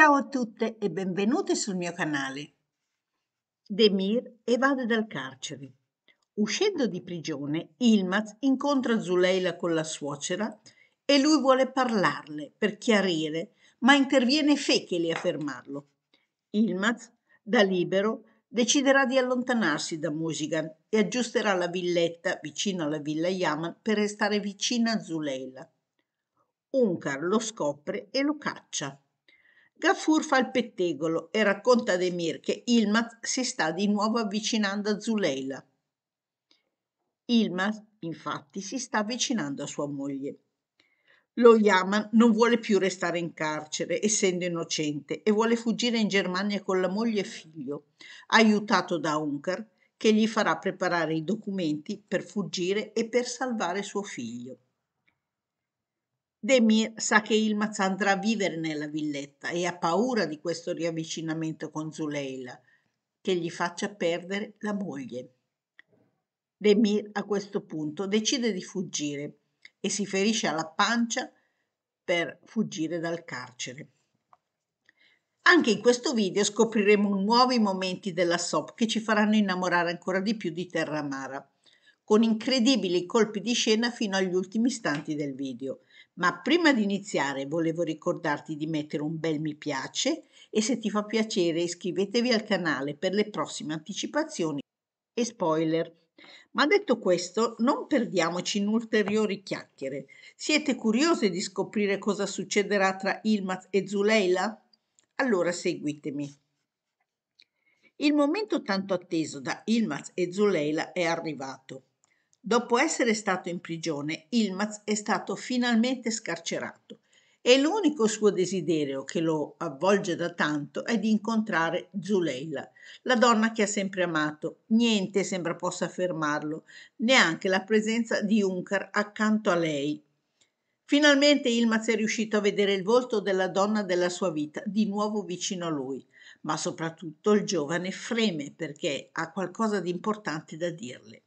Ciao a tutte e benvenute sul mio canale. Demir evade dal carcere. Uscendo di prigione, Ilmaz incontra Zuleila con la suocera e lui vuole parlarle per chiarire, ma interviene Fecheli a fermarlo. Ilmaz, da libero, deciderà di allontanarsi da Musigan e aggiusterà la villetta vicino alla villa Yaman per restare vicina a Zuleila. Unkar lo scopre e lo caccia Gafur fa il pettegolo e racconta ad Emir che Ilmaz si sta di nuovo avvicinando a Zuleila. Ilmaz, infatti, si sta avvicinando a sua moglie. Lo Yaman non vuole più restare in carcere, essendo innocente, e vuole fuggire in Germania con la moglie e figlio, aiutato da Unkar, che gli farà preparare i documenti per fuggire e per salvare suo figlio. Demir sa che Ilmaz andrà a vivere nella villetta e ha paura di questo riavvicinamento con Zuleila, che gli faccia perdere la moglie. Demir a questo punto decide di fuggire e si ferisce alla pancia per fuggire dal carcere. Anche in questo video scopriremo nuovi momenti della SOP che ci faranno innamorare ancora di più di Terra Amara, con incredibili colpi di scena fino agli ultimi istanti del video. Ma prima di iniziare volevo ricordarti di mettere un bel mi piace e se ti fa piacere iscrivetevi al canale per le prossime anticipazioni e spoiler. Ma detto questo, non perdiamoci in ulteriori chiacchiere. Siete curiosi di scoprire cosa succederà tra Ilmaz e Zuleila? Allora seguitemi. Il momento tanto atteso da Ilmaz e Zuleila è arrivato. Dopo essere stato in prigione, Ilmaz è stato finalmente scarcerato e l'unico suo desiderio che lo avvolge da tanto è di incontrare Zuleila, la donna che ha sempre amato. Niente sembra possa fermarlo, neanche la presenza di Unkar accanto a lei. Finalmente Ilmaz è riuscito a vedere il volto della donna della sua vita, di nuovo vicino a lui, ma soprattutto il giovane freme perché ha qualcosa di importante da dirle.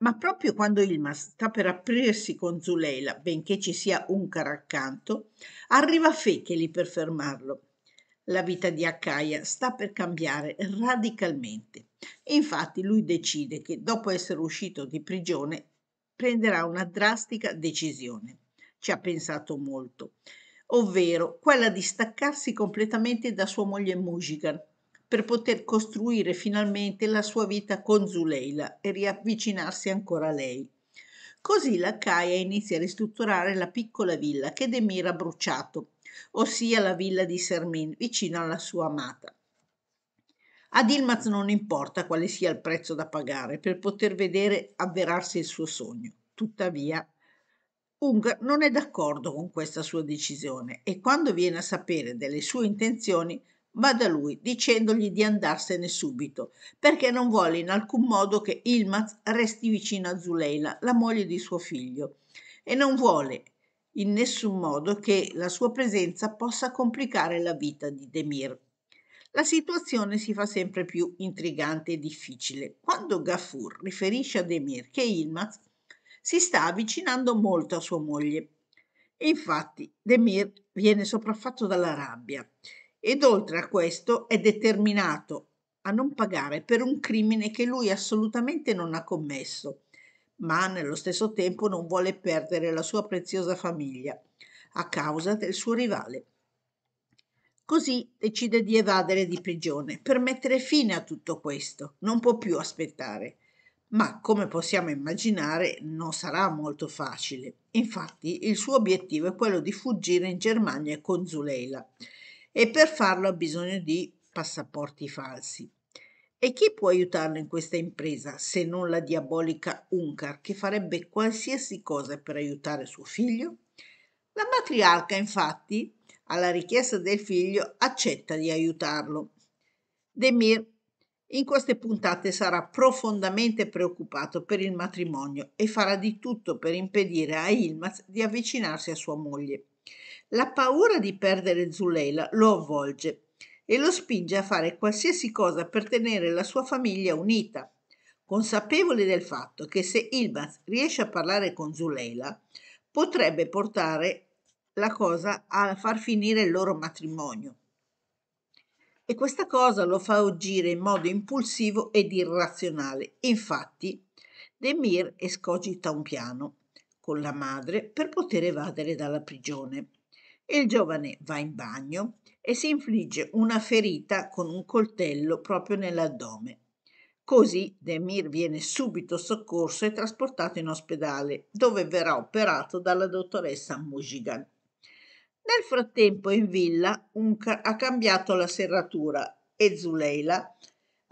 Ma proprio quando Ilma sta per aprirsi con Zuleila, benché ci sia un cara accanto, arriva Fecheli per fermarlo. La vita di Akaya sta per cambiare radicalmente. Infatti lui decide che dopo essere uscito di prigione prenderà una drastica decisione. Ci ha pensato molto, ovvero quella di staccarsi completamente da sua moglie Mujigan per poter costruire finalmente la sua vita con Zuleila e riavvicinarsi ancora a lei. Così la Caia inizia a ristrutturare la piccola villa che Demir ha bruciato, ossia la villa di Sermin, vicino alla sua amata. A Dilmaz non importa quale sia il prezzo da pagare per poter vedere avverarsi il suo sogno. Tuttavia, Ung non è d'accordo con questa sua decisione e quando viene a sapere delle sue intenzioni va da lui dicendogli di andarsene subito perché non vuole in alcun modo che Ilmaz resti vicino a Zuleila, la moglie di suo figlio, e non vuole in nessun modo che la sua presenza possa complicare la vita di Demir. La situazione si fa sempre più intrigante e difficile quando Gafur riferisce a Demir che Ilmaz si sta avvicinando molto a sua moglie. Infatti Demir viene sopraffatto dalla rabbia ed oltre a questo è determinato a non pagare per un crimine che lui assolutamente non ha commesso, ma nello stesso tempo non vuole perdere la sua preziosa famiglia a causa del suo rivale. Così decide di evadere di prigione per mettere fine a tutto questo, non può più aspettare. Ma come possiamo immaginare non sarà molto facile. Infatti il suo obiettivo è quello di fuggire in Germania con Zuleila e per farlo ha bisogno di passaporti falsi. E chi può aiutarlo in questa impresa se non la diabolica Uncar che farebbe qualsiasi cosa per aiutare suo figlio? La matriarca infatti, alla richiesta del figlio, accetta di aiutarlo. Demir in queste puntate sarà profondamente preoccupato per il matrimonio e farà di tutto per impedire a Ilmaz di avvicinarsi a sua moglie la paura di perdere Zuleila lo avvolge e lo spinge a fare qualsiasi cosa per tenere la sua famiglia unita consapevole del fatto che se Ilbaz riesce a parlare con Zuleila potrebbe portare la cosa a far finire il loro matrimonio. E questa cosa lo fa agire in modo impulsivo ed irrazionale. Infatti, Demir escogita un piano con la madre per poter evadere dalla prigione. Il giovane va in bagno e si infligge una ferita con un coltello proprio nell'addome. Così Demir viene subito soccorso e trasportato in ospedale, dove verrà operato dalla dottoressa Mujigan. Nel frattempo in villa Unkar ha cambiato la serratura e Zuleila,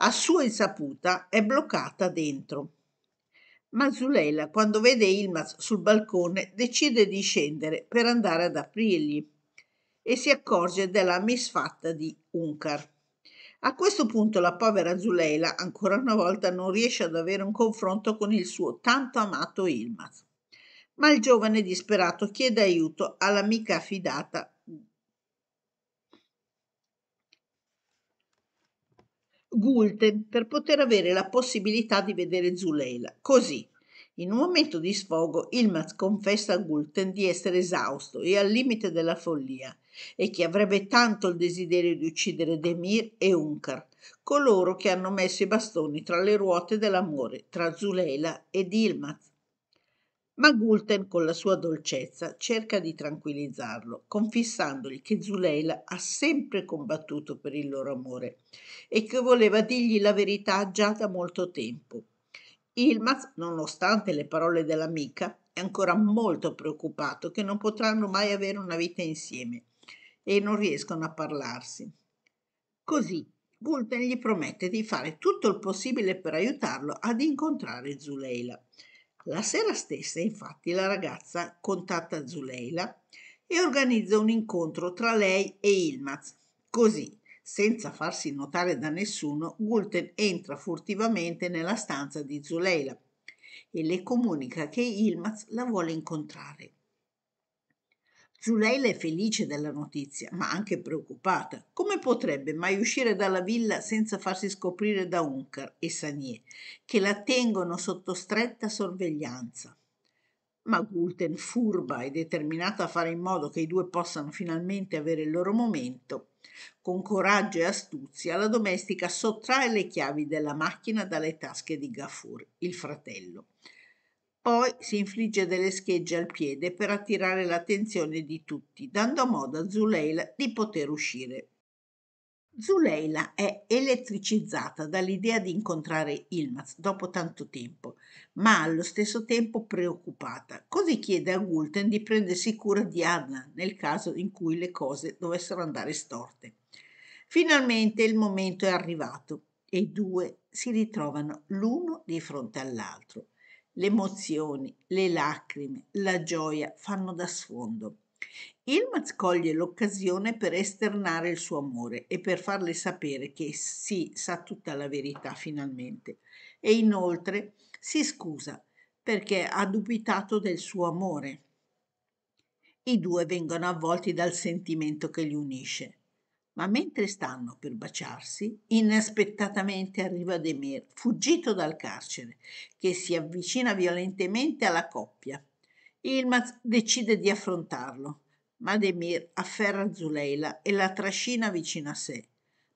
a sua insaputa, è bloccata dentro ma Zulela, quando vede Ilmaz sul balcone, decide di scendere per andare ad aprirgli e si accorge della misfatta di Unkar. A questo punto la povera Zuleila ancora una volta non riesce ad avere un confronto con il suo tanto amato Ilmaz. Ma il giovane disperato chiede aiuto all'amica affidata Gulten per poter avere la possibilità di vedere Zuleila. Così, in un momento di sfogo, Ilmaz confessa a Gulten di essere esausto e al limite della follia e che avrebbe tanto il desiderio di uccidere Demir e Unkar, coloro che hanno messo i bastoni tra le ruote dell'amore tra Zuleila ed Ilmaz ma Gulten, con la sua dolcezza, cerca di tranquillizzarlo, confessandogli che Zuleila ha sempre combattuto per il loro amore e che voleva dirgli la verità già da molto tempo. Ilmaz, nonostante le parole dell'amica, è ancora molto preoccupato che non potranno mai avere una vita insieme e non riescono a parlarsi. Così Gulten gli promette di fare tutto il possibile per aiutarlo ad incontrare Zuleila la sera stessa, infatti, la ragazza contatta Zuleila e organizza un incontro tra lei e Ilmaz. Così, senza farsi notare da nessuno, Gulten entra furtivamente nella stanza di Zuleila e le comunica che Ilmaz la vuole incontrare. Zuleila è felice della notizia, ma anche preoccupata. Come potrebbe mai uscire dalla villa senza farsi scoprire da Uncar e Sanier, che la tengono sotto stretta sorveglianza? Ma Gulten, furba e determinata a fare in modo che i due possano finalmente avere il loro momento, con coraggio e astuzia la domestica sottrae le chiavi della macchina dalle tasche di Gafur, il fratello poi si infligge delle schegge al piede per attirare l'attenzione di tutti, dando modo a Zuleila di poter uscire. Zuleila è elettricizzata dall'idea di incontrare Ilmaz dopo tanto tempo, ma allo stesso tempo preoccupata, così chiede a Gulten di prendersi cura di Adnan nel caso in cui le cose dovessero andare storte. Finalmente il momento è arrivato e i due si ritrovano l'uno di fronte all'altro le emozioni, le lacrime, la gioia fanno da sfondo. Ilmaz coglie l'occasione per esternare il suo amore e per farle sapere che si sa tutta la verità finalmente. E inoltre si scusa perché ha dubitato del suo amore. I due vengono avvolti dal sentimento che li unisce. Ma mentre stanno per baciarsi, inaspettatamente arriva Demir, fuggito dal carcere, che si avvicina violentemente alla coppia. Ilmaz decide di affrontarlo, ma Demir afferra Zuleila e la trascina vicino a sé.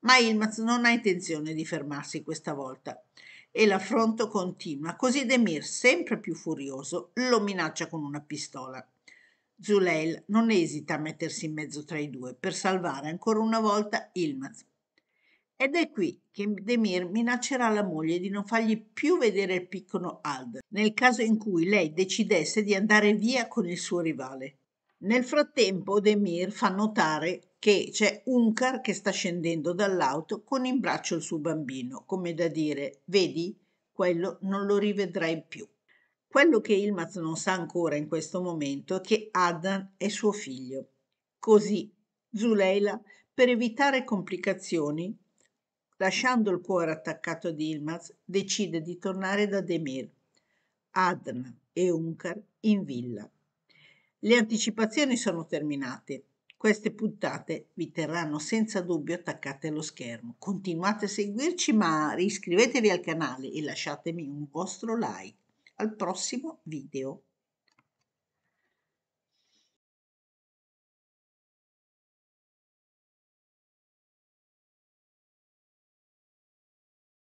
Ma Ilmaz non ha intenzione di fermarsi questa volta e l'affronto continua, così Demir, sempre più furioso, lo minaccia con una pistola. Zuleil non esita a mettersi in mezzo tra i due per salvare ancora una volta Ilmaz. Ed è qui che Demir minaccerà la moglie di non fargli più vedere il piccolo Ald, nel caso in cui lei decidesse di andare via con il suo rivale. Nel frattempo Demir fa notare che c'è Unkar che sta scendendo dall'auto con in braccio il suo bambino, come da dire, vedi, quello non lo rivedrai più. Quello che Ilmaz non sa ancora in questo momento è che Adnan è suo figlio. Così Zuleila, per evitare complicazioni, lasciando il cuore attaccato ad Ilmaz, decide di tornare da Demir. Adnan e Unkar in villa. Le anticipazioni sono terminate. Queste puntate vi terranno senza dubbio attaccate allo schermo. Continuate a seguirci, ma iscrivetevi al canale e lasciatemi un vostro like al prossimo video.